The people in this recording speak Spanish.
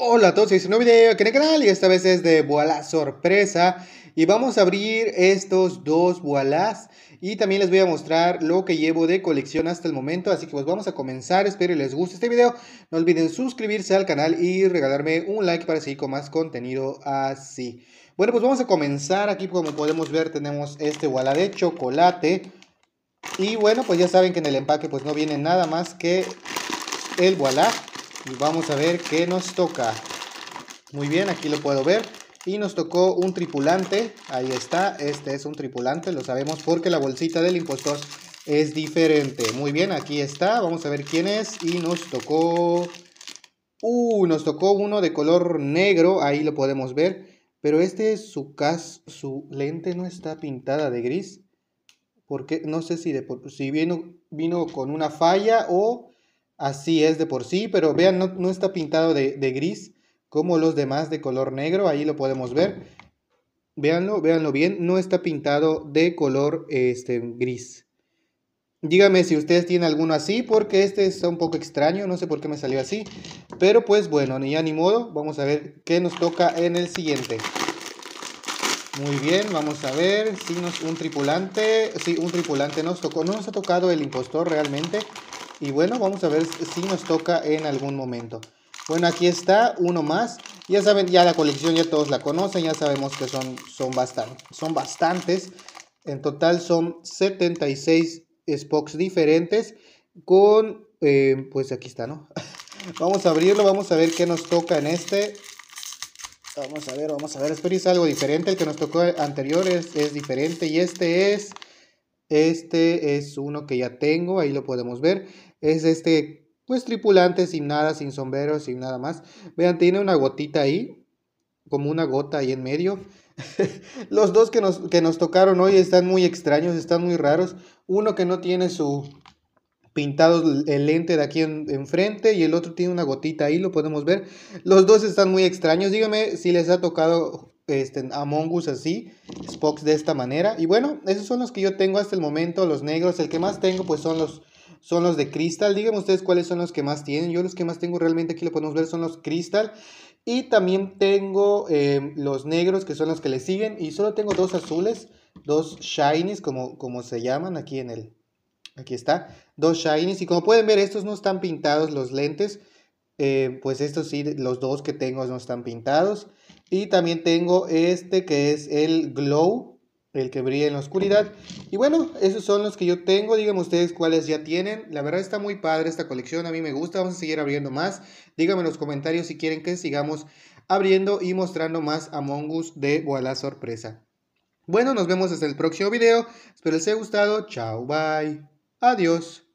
Hola a todos, es un nuevo video aquí en el canal y esta vez es de Voilà Sorpresa y vamos a abrir estos dos Voilás y también les voy a mostrar lo que llevo de colección hasta el momento así que pues vamos a comenzar, espero les guste este video no olviden suscribirse al canal y regalarme un like para seguir con más contenido así bueno pues vamos a comenzar, aquí como podemos ver tenemos este Voilà de chocolate y bueno pues ya saben que en el empaque pues no viene nada más que el Voilà vamos a ver qué nos toca. Muy bien, aquí lo puedo ver. Y nos tocó un tripulante. Ahí está, este es un tripulante, lo sabemos porque la bolsita del impostor es diferente. Muy bien, aquí está. Vamos a ver quién es. Y nos tocó... Uh, nos tocó uno de color negro. Ahí lo podemos ver. Pero este es su cas... Su lente no está pintada de gris. Porque no sé si, de, si vino con una falla o así es de por sí, pero vean, no, está pintado de, gris como los demás de color negro, ahí lo podemos ver. Veanlo, veanlo bien, no está pintado de color este, gris. Díganme si ustedes tienen alguno así, porque este está un poco extraño, no sé por qué me salió así. Pero pues bueno, ni ya ni modo, vamos a ver qué nos toca en el siguiente. Muy bien, vamos a ver si nos, un tripulante, sí, un tripulante nos tocó, no nos ha tocado el impostor realmente, y bueno, vamos a ver si nos toca en algún momento. Bueno, aquí está, uno más. Ya saben, ya la colección ya todos la conocen, ya sabemos que son, son, son bastantes. En total son 76 Spocks diferentes con, eh, pues aquí está, ¿no? vamos a abrirlo, vamos a ver qué nos toca en este. Vamos a ver, vamos a ver, espero es algo diferente. El que nos tocó anterior es diferente y este es... Este es uno que ya tengo, ahí lo podemos ver es este, pues tripulante sin nada, sin sombrero, sin nada más. Vean, tiene una gotita ahí, como una gota ahí en medio. Los dos que nos, tocaron hoy están muy extraños, están muy raros. Uno que no tiene su pintado el lente de aquí enfrente y el otro tiene una gotita ahí, lo podemos ver. Los dos están muy extraños. Dígame si les ha tocado este, Among Us así, Spox de esta manera. Y bueno, esos son los que yo tengo hasta el momento, los negros. El que más tengo pues son los, son los de cristal, Díganme ustedes cuáles son los que más tienen. Yo los que más tengo realmente aquí lo podemos ver son los cristal Y también tengo em, los negros que son los que le siguen. Y solo tengo dos azules, dos shinies como, como se llaman aquí en el... Aquí está, dos shinies. Y como pueden ver, estos no están pintados los lentes. Eh, pues estos sí, los dos que tengo no están pintados. Y también tengo este que es el Glow, el que brilla en la oscuridad. Y bueno, esos son los que yo tengo. Díganme ustedes cuáles ya tienen. La verdad está muy padre esta colección. A mí me gusta. Vamos a seguir abriendo más. Díganme en los comentarios si quieren que sigamos abriendo y mostrando más Among Us de la Sorpresa. Bueno, nos vemos hasta el próximo video. Espero les haya gustado. Chao, bye. Adiós.